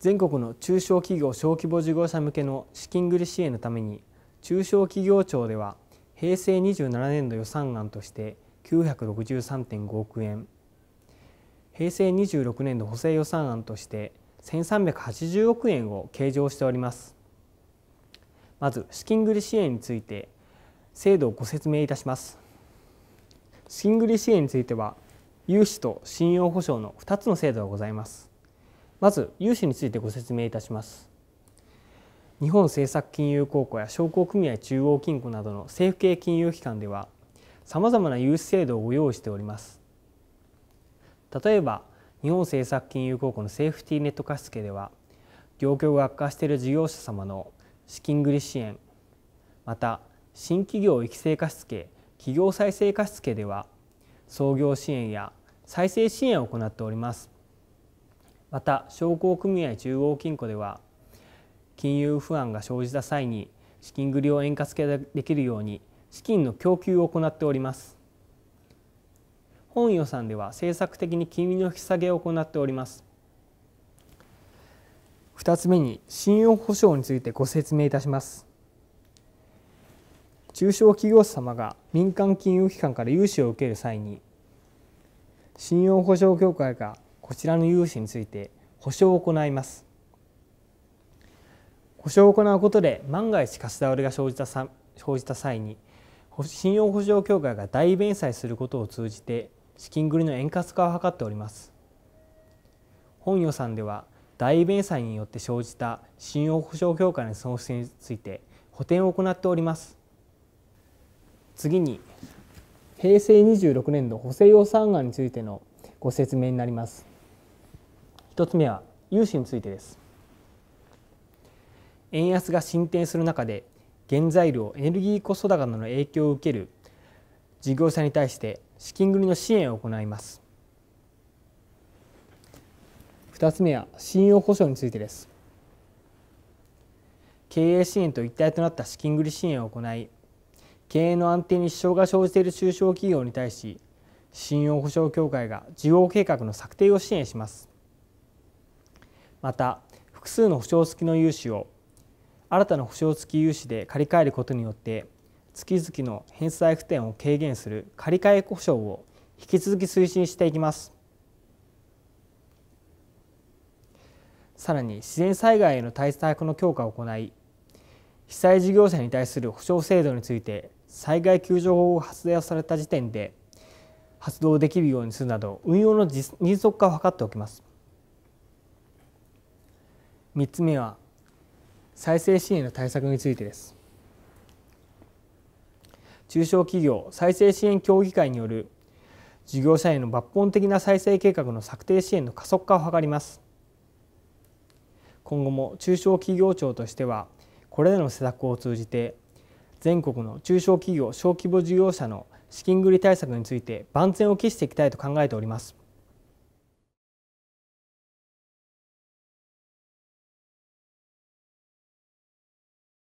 全国の中小企業小規模事業者向けの資金繰り支援のために中小企業庁では平成27年度予算案として963.5億円平成26年度補正予算案として1380億円を計上しておりますまず資金繰り支援について制度をご説明いたします資金繰り支援については融資と信用保証の2つの制度がございますまず融資についてご説明いたします日本政策金融公庫や商工組合中央金庫などの政府系金融機関ではさまざまな融資制度をご用意しております例えば日本政策金融公庫のセーフティーネット貸付では業況が悪化している事業者様の資金繰り支援また新企業育成貸付企業再生貸付では創業支援や再生支援を行っておりますまた商工組合中央金庫では金融不安が生じた際に資金繰りを円滑化できるように資金の供給を行っております本予算では政策的に金利の引き下げを行っております2つ目に信用保証についてご説明いたします中小企業様が民間金融機関から融資を受ける際に信用保証協会がこちらの融資について保証を行います保証を行うことで万が一貸し倒れが生じた生じた際に信用保証協会が代弁済することを通じて資金繰りの円滑化を図っております本予算では代弁済によって生じた信用保証協会の損失について補填を行っております次に平成26年度補正予算案についてのご説明になります1つ目は融資についてです円安が進展する中で原材料エネルギーコスト高などの影響を受ける事業者に対して資金繰りの支援を行います2つ目は信用保証についてです経営支援と一体となった資金繰り支援を行い経営の安定に支障が生じている中小企業に対し信用保証協会が事業計画の策定を支援しますまた複数の保証付きの融資を新たな保証付き融資で借り換えることによって月々の返済負担を軽減する借り換え保証を引き続き推進していきますさらに自然災害への対策の強化を行い被災事業者に対する保償制度について災害救助法を発令された時点で発動できるようにするなど運用の迅速化を図っておきます3つ目は再生支援の対策についてです中小企業再生支援協議会による事業者への抜本的な再生計画の策定支援の加速化を図ります今後も中小企業庁としてはこれらの施策を通じて全国の中小企業小規模事業者の資金繰り対策について万全を期していきたいと考えております